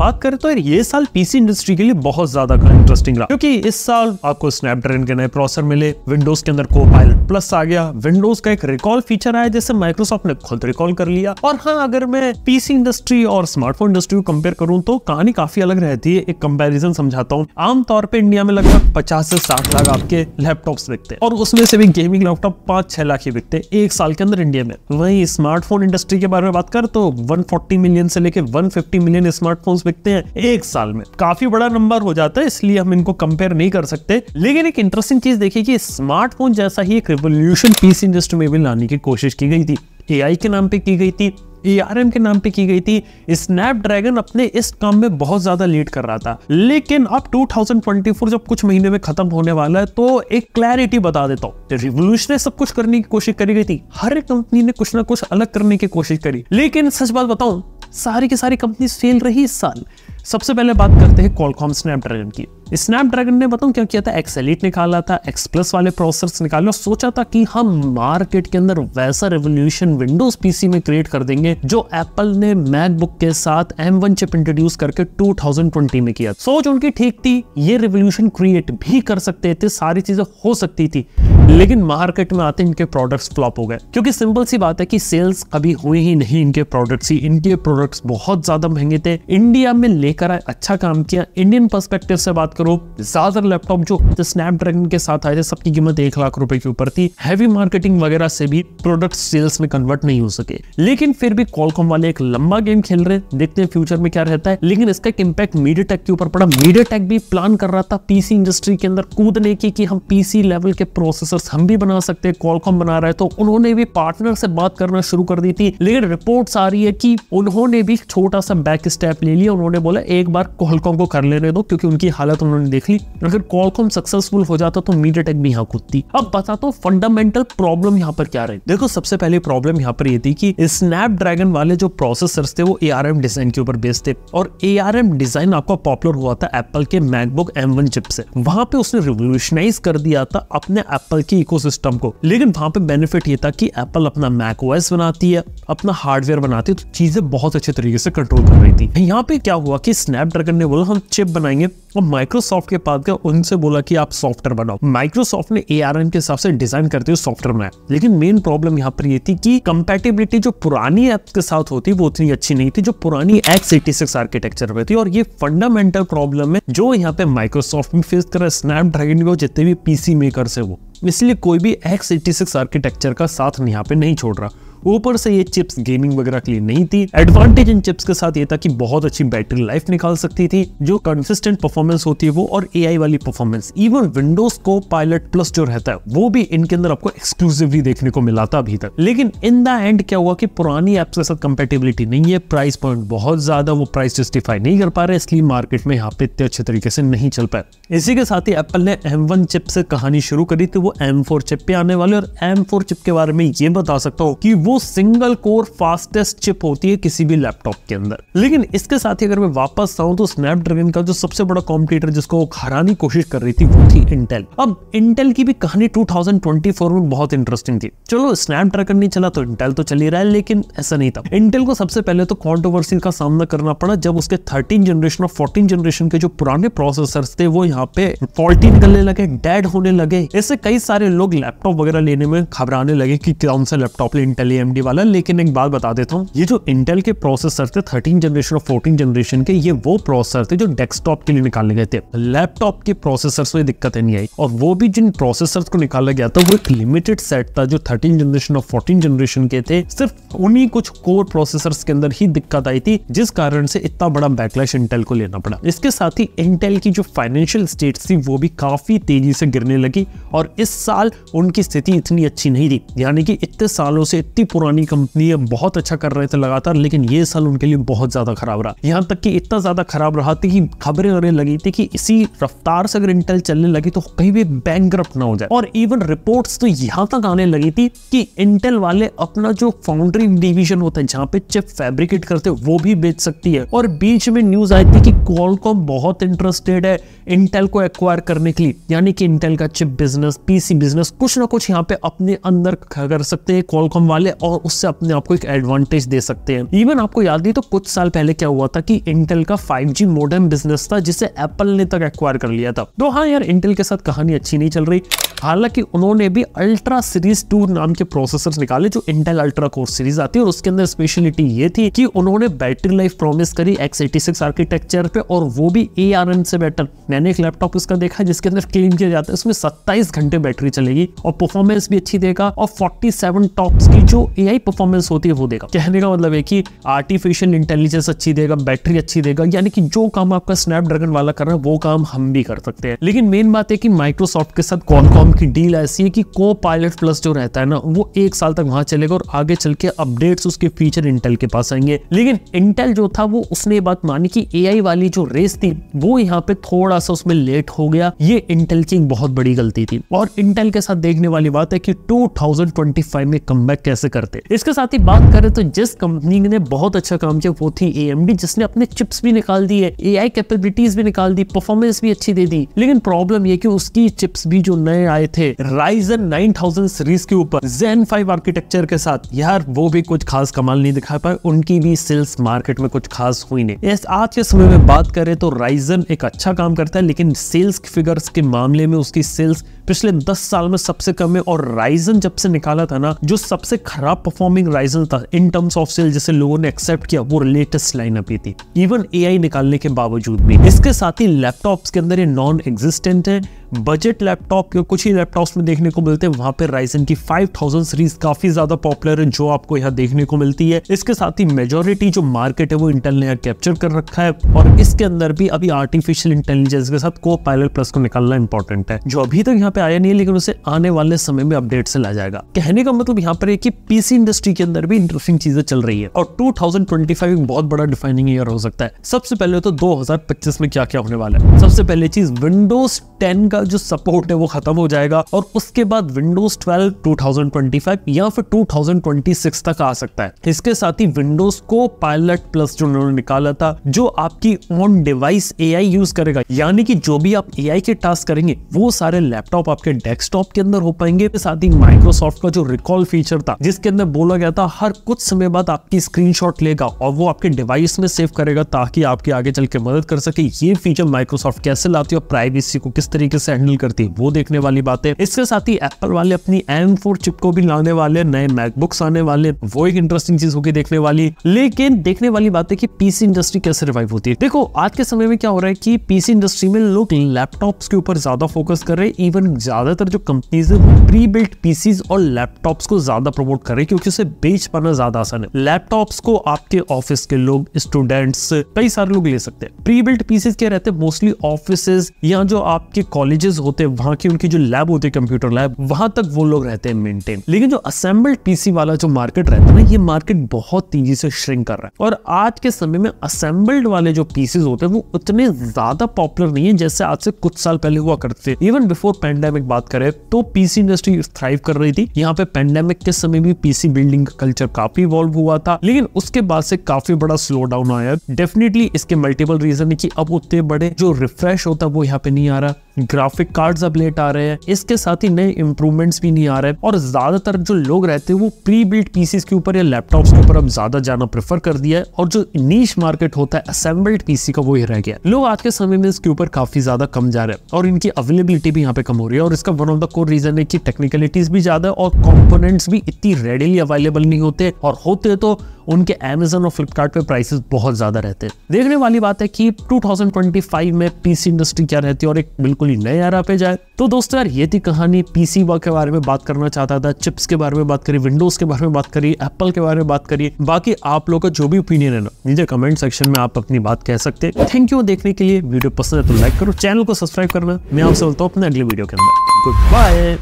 बात करें तो यार ये साल पीसी इंडस्ट्री के लिए बहुत ज्यादा इंटरेस्टिंग रहा क्योंकि इस साल आपको स्नैपड्रैगन के नए प्रोसेसर मिले विंडोज के अंदर को पायलट प्लस आ गया विंडोज का एक रिकॉल फीचर आया जैसे माइक्रोसॉफ्ट ने खुद रिकॉल कर लिया और हाँ अगर मैं पीसी इंडस्ट्री और स्मार्टफोन इंडस्ट्री को कंपेयर करूँ तो कहानी काफी अलग रहती है एक कंपेरिजन समझाता हूँ आमतौर पर इंडिया में लगभग पचास से साठ लाख आपके लैपटॉप बिकते और उसमें से भी गेमिंग लैपटॉप पांच छह लाख ही बिकते एक साल के अंदर इंडिया में वही स्मार्टफोन इंडस्ट्री के बारे में बात कर तो वन मिलियन से लेकर वन मिलियन स्मार्टफोन बिकते हैं एक साल में काफी बड़ा नंबर हो जाता है इसलिए हम इनको कंपेयर नहीं कर सकते लेकिन एक इंटरेस्टिंग चीज देखिए कि स्मार्टफोन जैसा ही एक रेवोल्यूशन पीस इंडस्ट्री में भी लाने की कोशिश की गई थी ए के नाम पर की गई थी ARM के नाम पे की गई थी स्नैपड्रैगन अपने इस काम में बहुत ज्यादा लीड कर रहा था लेकिन अब 2024 जब कुछ महीने में खत्म होने वाला है तो एक क्लैरिटी बता देता हूँ रिवोल्यूशन सब कुछ करने की कोशिश करी गई थी हर एक कंपनी ने कुछ ना कुछ अलग करने की कोशिश करी लेकिन सच बात बताऊं सारी की सारी कंपनी फेल रही इस साल सबसे पहले बात करते हैं कॉलकॉम स्नैपड्रैगन की स्नैपड्रैगन ने बताऊं क्या किया था एक्स एलिट निकाला था एक्स प्लस वाले प्रोसेसर्स निकाले और सोचा था कि हम मार्केट के अंदर वैसा रेवोल्यूशन विंडोज पीसी में क्रिएट कर देंगे जो एप्पल ने मैकबुक के साथ एम चिप इंट्रोड्यूस करके 2020 में किया सोच उनकी ठीक थी ये रेवोल्यूशन क्रिएट भी कर सकते थे सारी चीजें हो सकती थी लेकिन मार्केट में आते इनके प्रोडक्ट्स फ्लॉप हो गए क्योंकि सिंपल सी बात है कि सेल्स कभी हुई ही नहीं इनके प्रोडक्ट्स ही इनके प्रोडक्ट्स बहुत ज्यादा महंगे थे इंडिया में लेकर आए अच्छा काम किया इंडियन पर्सपेक्टिव से बात करो ज्यादातर लैपटॉप जो स्नैपड्रैगन के साथ आए थे सबकी कीमत एक लाख रुपए के ऊपर थी हैवी मार्केटिंग वगैरह से भी प्रोडक्ट सेल्स में कन्वर्ट नहीं हो सके लेकिन फिर भी कॉलकॉम वाले एक लंबा गेम खेल रहे देखते हैं फ्यूचर में क्या रहता है लेकिन इसका एक इम्पैक्ट मीडिया टेक के ऊपर पड़ा मीडिया टेक भी प्लान कर रहा था पीसी इंडस्ट्री के अंदर कूदने की कि हम पीसी लेवल के प्रोसेसर हम भी बना सकते हैं कॉलकॉम बना रहे तो उन्होंने भी पार्टनर से बात करना शुरू कर दी थी लेकिन रिपोर्ट आ रही है कि उन्होंने भी छोटा सा बैक स्टेप ले लिया उन्होंने बोला एक बार कॉलकॉम को कर लेने दो क्योंकि उनकी हालत उन्होंने देख ली अगर कॉलकॉम सक्सेसफुल हो जाता तो मीडिया टेक भी यहाँ कूदती अब बताता हूँ फंडामेंटल प्रॉब्लम यहाँ पर क्या रही देखो सबसे पहले प्रॉब्लम यहाँ पर ये थी कि स्नैप ड्रैगन वाले जो प्रोसेसर थे वो ए डिजाइन के ऊपर बेस्ड थे और ए डिजाइन आपका पॉपुलर हुआ था एप्पल के मैकबुक एम चिप से वहां पे उसने रिवोल्यूशनाइज कर दिया था अपने एप्पल के इकोसिस्टम को लेकिन वहां पे बेनिफिट ये था कि एप्पल अपना मैक ओएस बनाती है अपना हार्डवेयर बनाती है तो चीजें बहुत अच्छे तरीके से कंट्रोल कर रही थी यहाँ पे क्या हुआ कि ड्रैगन ने बोला हम चिप बनाएंगे और माइक्रोसॉफ्ट के पास गया उनसे बोला कि आप सॉफ्टवेयर बनाओ माइक्रोसॉफ्ट ने ए के हिसाब से डिजाइन करते हुए सॉफ्टवेयर बनाया लेकिन मेन प्रॉब्लम यहाँ पर ये थी कि कंपेटेबिलिटी जो पुरानी एप के साथ होती वो उतनी अच्छी नहीं थी जो पुरानी एक्स एटी सिक्स आर्किटेक्चर में थी और ये फंडामेंटल प्रॉब्लम है जो यहाँ पे माइक्रोसॉफ्ट भी फेस कर रहा है स्नैपड्रैगन भी जितने भी पीसी मेकर है वो इसलिए कोई भी एक्स एटी सिक्स आर्किटेक्चर का साथ यहाँ पे नहीं छोड़ रहा ऊपर से ये चिप्स गेमिंग वगैरह के लिए नहीं थी एडवांटेज इन चिप्स के साथ ये था कि बहुत अच्छी बैटरी लाइफ निकाल सकती थी जो कंसिस्टेंट परफॉर्मेंस होती है वो और ए वाली performance even Windows Copilot Plus जो रहता है वो भी इनके अंदर आपको एक्सक्लूसिवली देखने को मिला था अभी तक लेकिन इन द एंड क्या हुआ कि पुरानी एप्स के साथ कंपेटेबिलिटी नहीं है प्राइस पॉइंट बहुत ज्यादा वो प्राइस जस्टिफाई नहीं कर पा रहे इसलिए मार्केट में यहाँ पे इतने अच्छे तरीके से नहीं चल पाए इसी के साथ ही एप्पल ने एम चिप से कहानी शुरू करी थी तो वो एम चिप पे आने वाले और एम चिप के बारे में ये बता सकता हूँ कि वो वो सिंगल कोर फास्टेस्ट चिप होती है किसी भी लैपटॉप के अंदर लेकिन इसके साथ ही अगर मैं वापस आऊँ तो स्नैपड्रैगन का जो सबसे बड़ा कॉम्पिटेटर जिसको हराने कोशिश कर रही थी वो थी इंटेल अब इंटेल की भी कहानी 2024 में बहुत इंटरेस्टिंग थी चलो स्नैपड्रैगन नहीं चला तो इंटेल तो चल ही रहा है लेकिन ऐसा नहीं था इंटेल को सबसे पहले तो कॉन्ट्रोवर्सी का सामना करना पड़ा जब उसके थर्टीन जनरेशन और फोर्टीन जनरेशन के जो पुराने प्रोसेसर थे वो यहाँ पे फॉल्टी निकलने लगे डेड होने लगे इससे कई सारे लोग लैपटॉप वगैरह लेने में घबराने लगे कि कौन सा लैपटॉप इंटेल ए वाला लेकिन एक बात बता देता हूँ ये जो इंटेल के प्रोसेसर थे थर्टीन जनरेशन और फोर्टीन जनरेशन के ये वो प्रोसेसर थे जो डेस्कटॉप के लिए निकाले गए थे लैपटॉप के प्रोसेसर में दिक्कत नहीं आई और वो भी जिन प्रोसेसर को निकाला गया था वो एक लिमिटेड सेट था जो थर्टीन जनरेशन और फोर्टीन जनरेशन के थे सिर्फ उन्हीं कुछ कोर प्रोसेसर के अंदर ही दिक्कत आई थी जिस कारण से इतना बड़ा बैकलैश इंटेल को लेना पड़ा इसके साथ ही इंटेल की जो फाइनेंशियल स्टेट थी वो भी काफी तेजी से गिरने लगी और इस साल उनकी स्थिति इतनी अच्छी नहीं थी यानी कि इतने सालों से इतनी पुरानी कंपनी बहुत अच्छा कर रहे थे लगातार लेकिन ये साल उनके लिए बहुत ज्यादा खराब रहा यहाँ तक कि इतना ज्यादा खराब रहा था कि खबरें वरें लगी थी कि इसी रफ्तार से अगर इंटेल चलने लगी तो कहीं भी बैंक ना हो जाए और इवन रिपोर्ट तो यहाँ तक आने लगी थी कि इंटेल वाले अपना जो फाउंड्री डिविजन होता है जहाँ पे चिप फेब्रिकेट करते वो भी बेच सकती है और बीच में न्यूज आई थी कि कॉलकॉम बहुत इंटरेस्टेड है इंटेल को एक्वायर करने के लिए यानी कि इंटेल का चिप बिजनेस पीसी बिजनेस कुछ ना कुछ यहाँ पे अपने अंदर कर सकते हैं कॉलकॉम वाले और उससे अपने आप को एक एडवांटेज दे सकते हैं इवन आपको याद नहीं तो कुछ साल पहले क्या हुआ था कि इंटेल का 5G मॉडर्न बिजनेस था जिसे एप्पल ने तक एक्वायर कर लिया था तो हाँ यार इंटेल के साथ कहानी अच्छी नहीं चल रही हालांकि उन्होंने भी अल्ट्रा सीरीज टू नाम के प्रोसेसर निकाले जो इंटेल अल्ट्रा कोर सीरीज आती है और उसके अंदर स्पेशलिटी ये थी कि उन्होंने बैटरी लाइफ प्रॉमिस करी एक्स एटी सिक्स आर्किटेक्चर पे और वो भी ए आर एन से बेटर मैंने एक लैपटॉप उसका देखा जिसके अंदर क्लेम किया जाता है उसमें सत्ताईस घंटे बैटरी चलेगी और परफॉर्मेंस भी अच्छी देगा और फोर्टी सेवन टॉप्स की जो ए आई परफॉर्मेंस होती है वो देगा कहने का मतलब है कि आर्टिफिशियल इंटेलिजेंस अच्छी देगा बैटरी अच्छी देगा यानी कि जो काम आपका स्नैपड्रैगन वाला कर रहा है वो काम हम भी कर सकते हैं लेकिन मेन बात है कि माइक्रोसॉफ्ट के साथ कॉनकॉम की डील ऐसी है कि को पायलट प्लस जो रहता है ना वो एक साल तक वहां चलेगा और आगे चल के अपडेट्स उसके फीचर इंटेल के पास आएंगे लेकिन इंटेल जो था वो उसने बात मानी कि ए वाली जो रेस थी वो यहाँ पे थोड़ा सा उसमें लेट हो गया ये इंटेल की बहुत बड़ी गलती थी और इंटेल के साथ देखने वाली बात है कि 2025 में कम कैसे कर करते इसके साथ ही बात करें तो जिस कंपनी ने बहुत अच्छा काम किया वो थी ए जिसने अपने चिप्स भी निकाल दिए ए आई कैपेबिलिटीज भी निकाल दी परफॉर्मेंस भी अच्छी दे दी लेकिन प्रॉब्लम ये की उसकी चिप्स भी जो नए आए थे राइजन 9000 सीरीज के ऊपर जेन फाइव आर्किटेक्चर के साथ यार वो भी कुछ खास कमाल नहीं दिखा पाए उनकी भी सेल्स मार्केट में कुछ खास हुई नहीं आज के समय में बात करें तो राइजन एक अच्छा काम करता है लेकिन सेल्स फिगर्स के मामले में उसकी सेल्स पिछले 10 साल में सबसे कम है और राइजन जब से निकाला था ना जो सबसे खराब खराब परफॉर्मिंग राइजल था इन टर्म्स ऑफ सेल जिसे लोगों ने एक्सेप्ट किया वो लेटेस्ट लाइनअप ही थी इवन ए निकालने के बावजूद भी इसके साथ ही लैपटॉप के अंदर ये नॉन एग्जिस्टेंट है बजट लैपटॉप के कुछ ही लैपटॉप्स में देखने को मिलते हैं वहां पर राइजन की 5000 सीरीज काफी ज्यादा पॉपुलर है जो आपको यहाँ देखने को मिलती है इसके साथ ही मेजोरिटी जो मार्केट है वो इंटेल ने यहाँ कैप्चर कर रखा है और इसके अंदर भी अभी आर्टिफिशियल इंटेलिजेंस के साथ को पायलट प्लस को निकालना इंपॉर्टेंट है जो अभी तक यहाँ पे आया नहीं है लेकिन उसे आने वाले समय में अपडेट से ला जाएगा कहने का मतलब यहाँ पर है कि पीसी इंडस्ट्री के अंदर भी इंटरेस्टिंग चीजें चल रही है और 2025 एक बहुत बड़ा डिफाइनिंग ईयर हो सकता है सबसे पहले तो 2025 में क्या क्या होने वाला है सबसे पहले चीज विंडोज 10 का का जो सपोर्ट है वो खत्म हो जाएगा और उसके बाद विंडोज 12 2025 या फिर 2026 तक आ सकता है इसके साथ ही विंडोज को पायलट प्लस जो उन्होंने निकाला था जो आपकी ऑन डिवाइस ए यूज करेगा यानी कि जो भी आप ए के टास्क करेंगे वो सारे लैपटॉप आपके डेस्कटॉप के अंदर हो पाएंगे साथ ही माइक्रोसॉफ्ट का जो रिकॉल फीचर था जिसके अंदर बोला गया था हर कुछ समय बाद आपकी स्क्रीनशॉट लेगा और वो आपके डिवाइस में सेव करेगा ताकि आपकी आगे चल के मदद कर सके ये फीचर माइक्रोसॉफ्ट कैसे लाती है और प्राइवेसी को किस तरीके से कैसे हैंडल करती है वो देखने वाली बात है इसके साथ ही एप्पल वाले अपनी एम चिप को भी लाने वाले नए मैकबुक्स आने वाले वो एक इंटरेस्टिंग चीज होगी देखने वाली लेकिन देखने वाली बात है कि पीसी इंडस्ट्री कैसे रिवाइव होती है देखो आज के समय में क्या हो रहा है कि पीसी इंडस्ट्री में लोग लैपटॉप्स के ऊपर ज्यादा फोकस कर रहे हैं इवन ज्यादातर जो कंपनीज है वो प्री बिल्ट पीसीज और लैपटॉप्स को ज्यादा प्रमोट कर रहे हैं क्योंकि उसे बेच पाना ज्यादा आसान है लैपटॉप्स को आपके ऑफिस के लोग स्टूडेंट्स कई सारे लोग ले सकते हैं प्री बिल्ट पीसीज क्या रहते हैं मोस्टली ऑफिस या जो आपके कॉलेज कॉलेजेस होते हैं वहां की उनकी जो लैब होती है कंप्यूटर लैब वहां तक वो लोग रहते हैं मेंटेन लेकिन जो असेंबल्ड पीसी वाला जो मार्केट रहता है ना ये मार्केट बहुत तेजी से श्रिंक कर रहा है और आज के समय में असेंबल्ड वाले जो पीसीज होते हैं वो उतने ज्यादा पॉपुलर नहीं है जैसे आज से कुछ साल पहले हुआ करते थे इवन बिफोर पेंडेमिक बात करें तो पीसी इंडस्ट्री थ्राइव कर रही थी यहाँ पे पेंडेमिक के समय भी पीसी बिल्डिंग का कल्चर काफी इवॉल्व हुआ था लेकिन उसके बाद से काफी बड़ा स्लो डाउन आया डेफिनेटली इसके मल्टीपल रीजन है कि अब उतने बड़े जो रिफ्रेश होता है वो यहाँ पे नहीं आ रहा ग्राफ ग्राफिक कार्ड्स अब लेट आ रहे हैं इसके साथ ही नए इंप्रूवमेंट्स भी नहीं आ रहे और ज्यादातर जो लोग रहते हैं वो प्री बिल्ड पीसीज के ऊपर या लैपटॉप के ऊपर अब ज्यादा जाना प्रेफर कर दिया है और जो नीच मार्केट होता है असेंबल्ड पीसी का वो ही रह गया लोग आज के समय में इसके ऊपर काफी ज्यादा कम जा रहे हैं और इनकी अवेलेबिलिटी भी यहाँ पे कम हो रही है और इसका one of the core reason है कि टेक्निकलिटीज भी ज्यादा और कॉम्पोनेंट्स भी इतनी रेडिली अवेलेबल नहीं होते और होते तो उनके अमेजन और फ्लिपकार्ट पे प्राइसेस बहुत ज़्यादा रहते हैं देखने वाली बात है कि 2025 में पीसी इंडस्ट्री क्या रहती है और एक बिल्कुल ही नए आरा पे जाए तो दोस्तों यार ये थी कहानी पीसी वर्क के बारे में बात करना चाहता था चिप्स के बारे में बात करी विंडोज के बारे में बात करी एप्पल के बारे में बात करी बाकी आप लोग का जो भी ओपिनियन है ना नीचे कमेंट सेक्शन में आप अपनी बात कह सकते हैं थैंक यू देखने के लिए वीडियो पसंद है तो लाइक करो चैनल को सब्सक्राइब करना मैं आपसे बोलता हूँ अपने अगले वीडियो के अंदर गुड बाय